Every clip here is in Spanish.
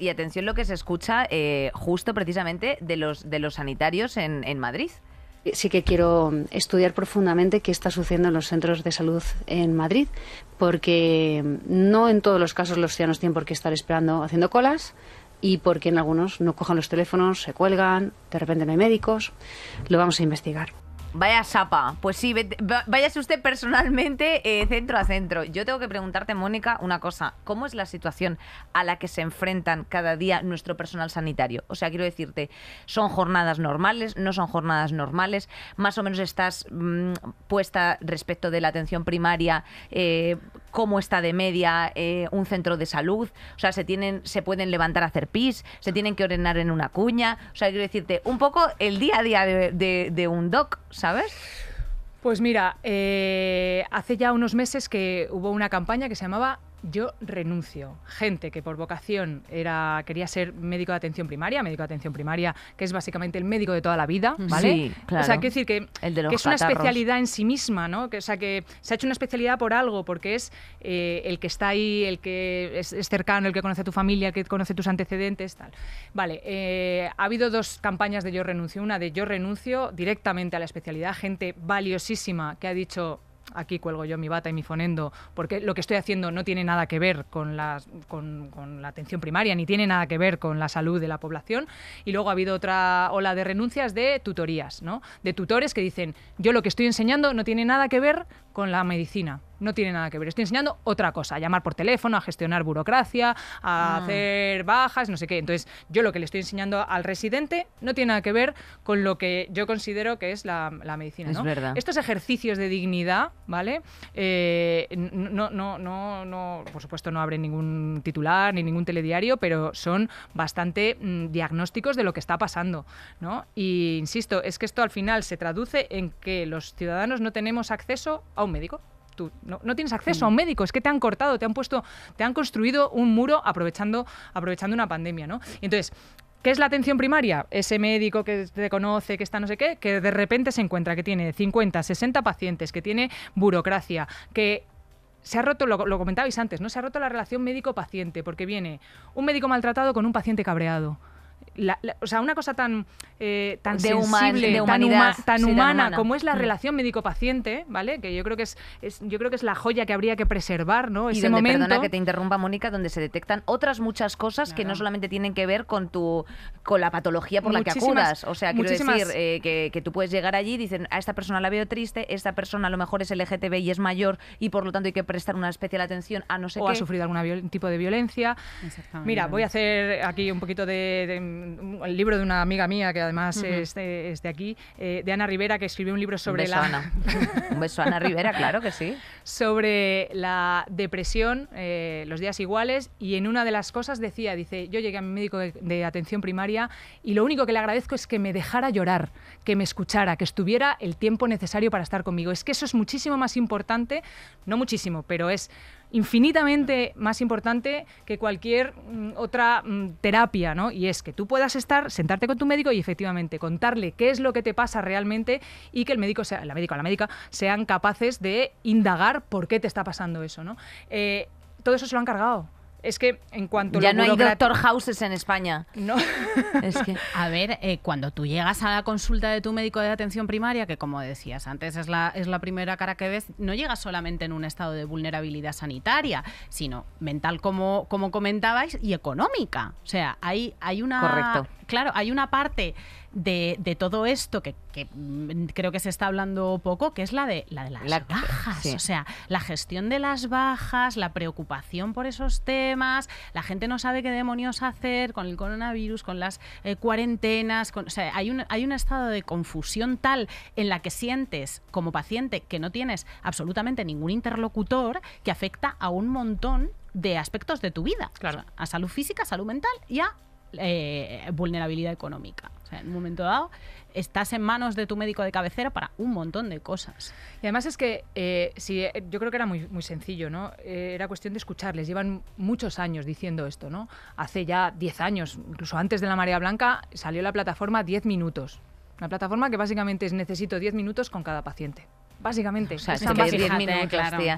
Y atención lo que se escucha eh, justo precisamente de los, de los sanitarios en, en Madrid eh, sí que quiero mm, estudiar profundamente qué está sucediendo en los centros de salud en Madrid, porque mm, no en todos los casos los ciudadanos tienen por qué estar esperando haciendo colas y porque en algunos no cojan los teléfonos, se cuelgan, de repente no hay médicos. Lo vamos a investigar. Vaya sapa. Pues sí, váyase usted personalmente eh, centro a centro. Yo tengo que preguntarte, Mónica, una cosa. ¿Cómo es la situación a la que se enfrentan cada día nuestro personal sanitario? O sea, quiero decirte, ¿son jornadas normales? ¿No son jornadas normales? ¿Más o menos estás mm, puesta respecto de la atención primaria? Eh, cómo está de media eh, un centro de salud, o sea, se tienen, se pueden levantar a hacer pis, se tienen que orinar en una cuña, o sea, quiero decirte, un poco el día a día de, un doc, ¿sabes? Pues mira, eh, hace ya unos meses que hubo una campaña que se llamaba yo renuncio. Gente que por vocación era quería ser médico de atención primaria, médico de atención primaria, que es básicamente el médico de toda la vida, ¿vale? Sí, claro. O sea, quiero decir que, es una especialidad en sí misma, ¿no? o sea, que se ha hecho una especialidad por algo, porque es eh, el que está ahí, el que es, cercano, el que conoce a tu familia, el que conoce tus antecedentes, tal. Vale, eh, ha habido dos campañas de yo renuncio. Una de yo renuncio directamente a la especialidad, gente valiosísima que ha dicho aquí cuelgo yo mi bata y mi fonendo, porque lo que estoy haciendo no tiene nada que ver con la, atención primaria, ni tiene nada que ver con la salud de la población. Y luego ha habido otra ola de renuncias de tutorías, ¿no? de tutores que dicen, yo lo que estoy enseñando no tiene nada que ver con la medicina no tiene nada que ver. Estoy enseñando otra cosa, a llamar por teléfono, a gestionar burocracia, a ah. hacer bajas, no sé qué. Entonces, yo lo que le estoy enseñando al residente no tiene nada que ver con lo que yo considero que es la, medicina. ¿no? Es verdad. Estos ejercicios de dignidad, ¿vale? Eh, no, no, no, no, por supuesto no abren ningún titular ni ningún telediario, pero son bastante mm, diagnósticos de lo que está pasando, ¿no? Y insisto, es que esto al final se traduce en que los ciudadanos no tenemos acceso a un médico no, tienes acceso a un mm. médico, es que te han cortado, te han puesto, te han construido un muro aprovechando, aprovechando una pandemia, ¿no? entonces, ¿Qué es la atención primaria? Ese médico que te conoce, que está no sé qué, que de repente se encuentra que tiene 50, 60 pacientes, que tiene burocracia, que se ha roto, lo, lo comentabais antes, ¿no? Se ha roto la relación médico-paciente, porque viene un médico maltratado con un paciente cabreado o sea, una cosa tan, eh, tan sensible, tan, humana, como es la mm. relación médico-paciente, ¿vale? Que yo creo que es, yo creo que es la joya que habría que preservar, ¿no? Ese y momento. Perdona que te interrumpa, Mónica, donde se detectan otras muchas cosas que no solamente tienen que ver con tu con la patología por la que acudas. O sea, quiero decir eh, que, tú puedes llegar allí y dicen a esta persona la veo triste, esta persona a lo mejor es LGTB y es mayor y por lo tanto hay que prestar una especial atención a no sé qué. O ha sufrido algún tipo de violencia. Mira, voy a hacer aquí un poquito de el libro de una amiga mía que además es, de, aquí, eh, de Ana Rivera, que escribió un libro sobre la. un beso Ana Rivera, claro que sí. Sobre la depresión, eh, los días iguales, y en una de las cosas decía: dice, yo llegué a mi médico de atención primaria y lo único que le agradezco es que me dejara llorar, que me escuchara, que estuviera el tiempo necesario para estar conmigo. Es que eso es muchísimo más importante, no muchísimo, pero es infinitamente más importante que cualquier mm, otra mm, terapia, ¿no? Y es que tú puedas estar, sentarte con tu médico y efectivamente contarle qué es lo que te pasa realmente y que el médico, sea, la médica o la médica, sean capaces de indagar por qué te está pasando eso, eh, todo eso se lo han cargado. Es que en cuanto ya no hay doctor houses en España. No. es que a ver, eh, cuando tú llegas a la consulta de tu médico de atención primaria, que como decías antes es la es la primera cara que ves, no llegas solamente en un estado de vulnerabilidad sanitaria, sino mental como como comentabais y económica. O sea, hay hay una Correcto claro, hay una parte de, todo esto que, mm, creo que se está hablando poco, que es la de, la de las bajas. O sea, la gestión de las bajas, la preocupación por esos temas, la gente no sabe qué demonios hacer con el coronavirus, con las eh, cuarentenas. o sea, hay un, hay un estado de confusión tal en la que sientes como paciente que no tienes absolutamente ningún interlocutor que afecta a un montón de aspectos de tu vida. Claro. a salud física, salud mental y a eh, vulnerabilidad económica. O sea, en un momento dado estás en manos de tu médico de cabecera para un montón de cosas. Y además es que eh, eh, yo creo que era muy, muy sencillo, ¿no? era cuestión de escucharles. Llevan muchos años diciendo esto, ¿no? Hace ya 10 años, incluso antes de la marea blanca, salió la plataforma 10 minutos. Una plataforma que básicamente es necesito 10 minutos con cada paciente básicamente. O sea, es que 10 minutos,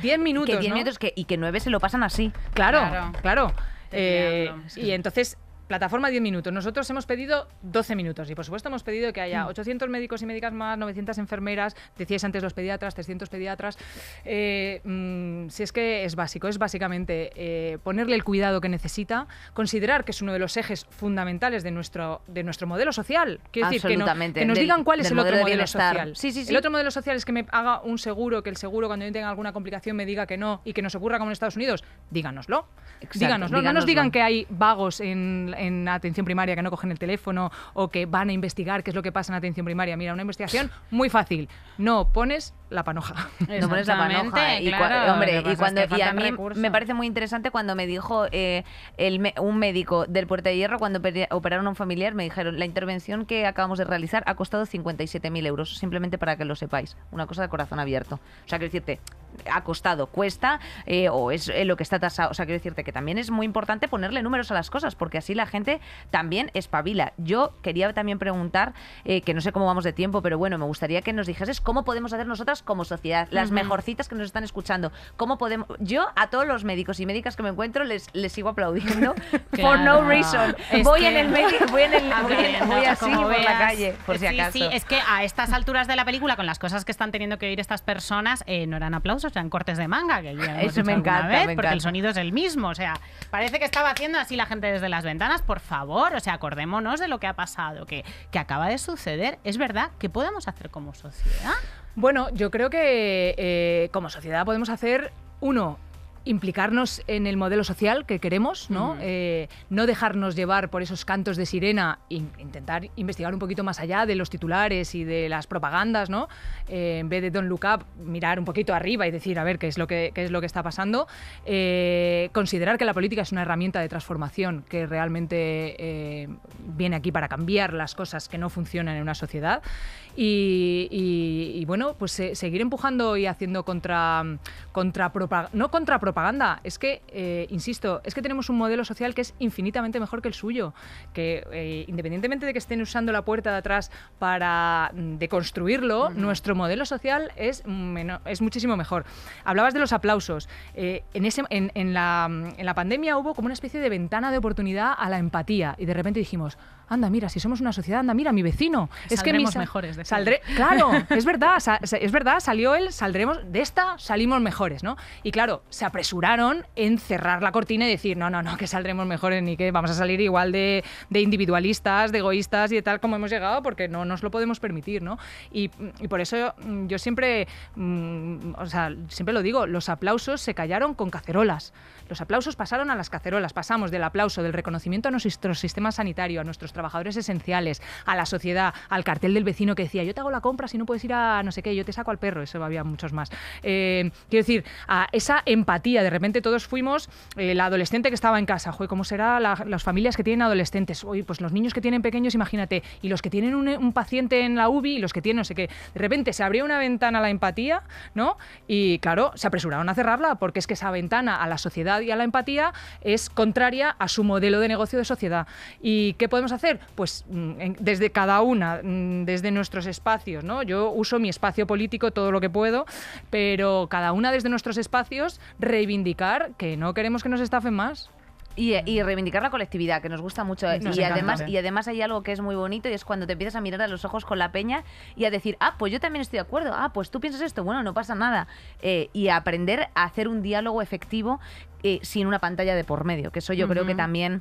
10 minutos, minutos y que 9 se lo pasan así. Claro, claro. y entonces plataforma 10 minutos. Nosotros hemos pedido 12 minutos y por supuesto hemos pedido que haya 800 mm. médicos y médicas más, 900 enfermeras, Decías antes los pediatras, 300 pediatras. Eh, mm, si es que es básico, es básicamente eh, ponerle el cuidado que necesita, considerar que es uno de los ejes fundamentales de nuestro, de nuestro modelo social. Quiero decir, que, nos digan cuál es el otro modelo social. Sí, sí, sí. El otro modelo social es que me haga un seguro, que el seguro cuando yo tenga alguna complicación me diga que no y que nos ocurra como en Estados Unidos. Díganoslo. No nos digan que hay vagos en en atención primaria que no cogen el teléfono o que van a investigar qué es lo que pasa en atención primaria. Mira, una investigación muy fácil. No pones la panoja. No pones la panoja. Y, y, cuando, a mí me parece muy interesante cuando me dijo eh, un médico del Puerto de Hierro, cuando operaron a un familiar, me dijeron, la intervención que acabamos de realizar ha costado 57.000 euros, simplemente para que lo sepáis. Una cosa de corazón abierto. O sea, que decirte, ha costado, cuesta, eh, o es eh, lo que está tasado. O sea, quiero decirte que también es muy importante ponerle números a las cosas, porque así la gente también espabila. Yo quería también preguntar, eh, que no sé cómo vamos de tiempo, pero bueno, me gustaría que nos dijeses cómo podemos hacer nosotras como sociedad, las mejorcitas que nos están escuchando, cómo podemos... Yo a todos los médicos y médicas que me encuentro les, les sigo aplaudiendo for no reason. voy, en el medio voy en el voy, así por la calle, por si acaso. Sí, es que a estas alturas de la película, con las cosas que están teniendo que oír estas personas, no eran aplausos sea, en cortes de manga, que ya Eso me encanta, vez, porque el sonido es el mismo. O sea, parece que estaba haciendo así la gente desde las ventanas. Por favor, o sea, acordémonos de lo que ha pasado, que, acaba de suceder. Es verdad ¿qué podemos hacer como sociedad. Bueno, yo creo que eh, como sociedad podemos hacer uno, implicarnos en el modelo social que queremos, ¿no? Eh, no dejarnos llevar por esos cantos de sirena, e intentar investigar un poquito más allá de los titulares y de las propagandas, ¿no? Eh, en vez de Don Look Up, mirar un poquito arriba y decir, a ver, qué es lo que, qué es lo que está pasando. Eh, considerar que la política es una herramienta de transformación que realmente viene aquí para cambiar las cosas que no funcionan en una sociedad. Y, bueno, pues seguir empujando y haciendo contra, contra no contra es que, eh, insisto, es que tenemos un modelo social que es infinitamente mejor que el suyo, que eh, independientemente de que estén usando la puerta de atrás para mm, deconstruirlo, nuestro modelo social es, es muchísimo mejor. Hablabas de los aplausos. Eh, en, ese, mm, en, la, pandemia hubo como una especie de ventana de oportunidad a la empatía y de repente dijimos, anda, mira, si somos una sociedad, anda, mira, mi vecino. Es que mejores. De saldré, claro, es verdad, es verdad, salió él, saldremos de esta, salimos mejores, ¿no? Y claro, se en cerrar la cortina y decir, no, no, no, que saldremos mejores ni que vamos a salir igual de, individualistas, de egoístas y de tal como hemos llegado, porque no nos lo podemos permitir, ¿no? Y, por eso mm, yo siempre, mm, o sea, siempre lo digo, los aplausos se callaron con cacerolas. Los aplausos pasaron a las cacerolas, pasamos del aplauso, del reconocimiento a nuestro sistema sanitario, a nuestros trabajadores esenciales, a la sociedad, al cartel del vecino que decía, yo te hago la compra si no puedes ir a no sé qué, yo te saco al perro, eso había muchos más. Eh, quiero decir, a esa empatía de repente todos fuimos eh, la adolescente que estaba en casa. Joder, ¿cómo será las familias que tienen adolescentes? Oye, pues los niños que tienen pequeños, imagínate, y los que tienen un, paciente en la UBI y los que tienen no sé qué. De repente se abrió una ventana a la empatía, ¿no? Y claro, se apresuraron a cerrarla porque es que esa ventana a la sociedad y a la empatía es contraria a su modelo de negocio de sociedad. ¿Y qué podemos hacer? Pues mm, desde cada una, mm, desde nuestros espacios, ¿no? Yo uso mi espacio político todo lo que puedo, pero cada una desde nuestros espacios reivindicar que no queremos que nos estafen más. Y, eh, reivindicar la colectividad, que nos gusta mucho. y, además, y además hay algo que es muy bonito y es cuando te empiezas a mirar a los ojos con la peña y a decir, ah, pues yo también estoy de acuerdo, ah, pues tú piensas esto, bueno, no pasa nada. Eh, y aprender a hacer un diálogo efectivo eh, sin una pantalla de por medio, que eso yo creo que también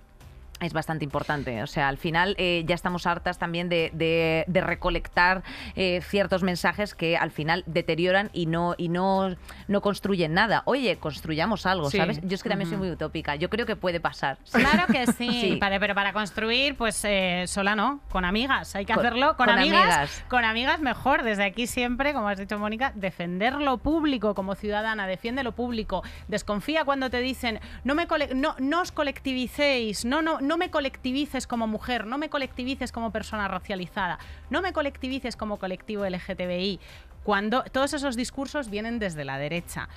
es bastante importante. O sea, al final eh, ya estamos hartas también de, recolectar eh, ciertos mensajes que al final deterioran y no, y no, no construyen nada. Oye, construyamos algo, ¿sabes? Yo es que también soy muy utópica. Yo creo que puede pasar. Claro que sí. pero para construir, pues eh, sola no, con amigas. Hay que hacerlo con, amigas, Con amigas mejor. Desde aquí siempre, como has dicho Mónica, defender lo público como ciudadana, defiende lo público. Desconfía cuando te dicen, no, me no, no os colectivicéis, no, no, no no me colectivices como mujer, no me colectivices como persona racializada, no me colectivices como colectivo LGTBI, cuando todos esos discursos vienen desde la derecha.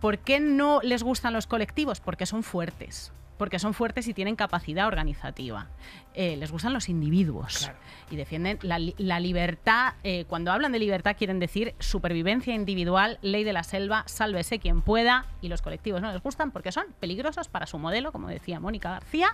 ¿Por qué no les gustan los colectivos? Porque son fuertes porque son fuertes y tienen capacidad organizativa. Eh, les gustan los individuos y defienden la, libertad. Eh, cuando hablan de libertad quieren decir supervivencia individual, ley de la selva, sálvese quien pueda y los colectivos no les gustan porque son peligrosos para su modelo, como decía Mónica García,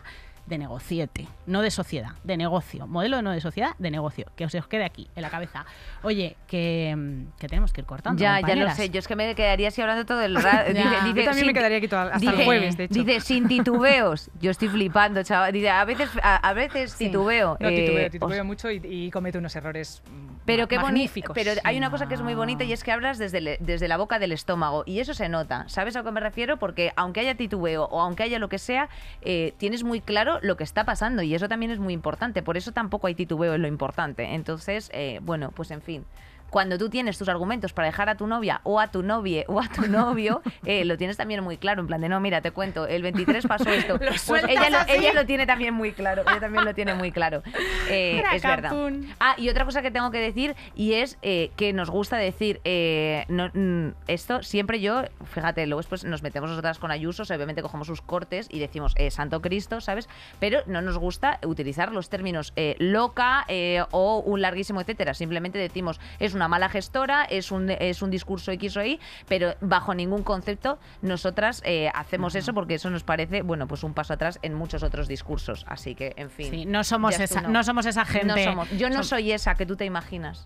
de negociete, no de sociedad, de negocio. Modelo no de sociedad, de negocio. Que os, quede aquí, en la cabeza. Oye, que, mm, que tenemos que ir cortando. Ya, ya lo sé. Yo es que me quedaría así hablando todo el rato. yo también me quedaría aquí todo, hasta el jueves, de hecho. Dice, sin titubeos. Yo estoy flipando, chaval. Dice, a veces, a, veces titubeo. No, titubeo, eh, titubeo mucho y, y cometo unos errores pero qué bonito. Pero hay una cosa que es muy bonita y es que hablas desde, desde la boca del estómago y eso se nota. ¿Sabes a qué me refiero? Porque aunque haya titubeo o aunque haya lo que sea, eh, tienes muy claro lo que está pasando y eso también es muy importante. Por eso tampoco hay titubeo en lo importante. Entonces, eh, bueno, pues en fin cuando tú tienes tus argumentos para dejar a tu novia o a tu novie o a tu novio, eh, lo tienes también muy claro, en plan de no, mira, te cuento, el 23 pasó esto. Pues ella lo, tiene también muy claro, ella también lo tiene muy claro. Eh, es verdad. Ah, y otra cosa que tengo que decir y es eh, que nos gusta decir mm, esto, siempre yo, fíjate, luego después nos metemos nosotras con Ayuso, obviamente cogemos sus cortes y decimos Santo Cristo, ¿sabes? Pero no nos gusta utilizar los términos loca o un larguísimo etcétera, simplemente decimos es una mala gestora, es un, es un discurso X o Y, pero bajo ningún concepto nosotras eh, hacemos eso porque eso nos parece, bueno, pues un paso atrás en muchos otros discursos. Así que, en fin. no, somos esa, no. somos esa gente. Yo no soy esa que tú te imaginas.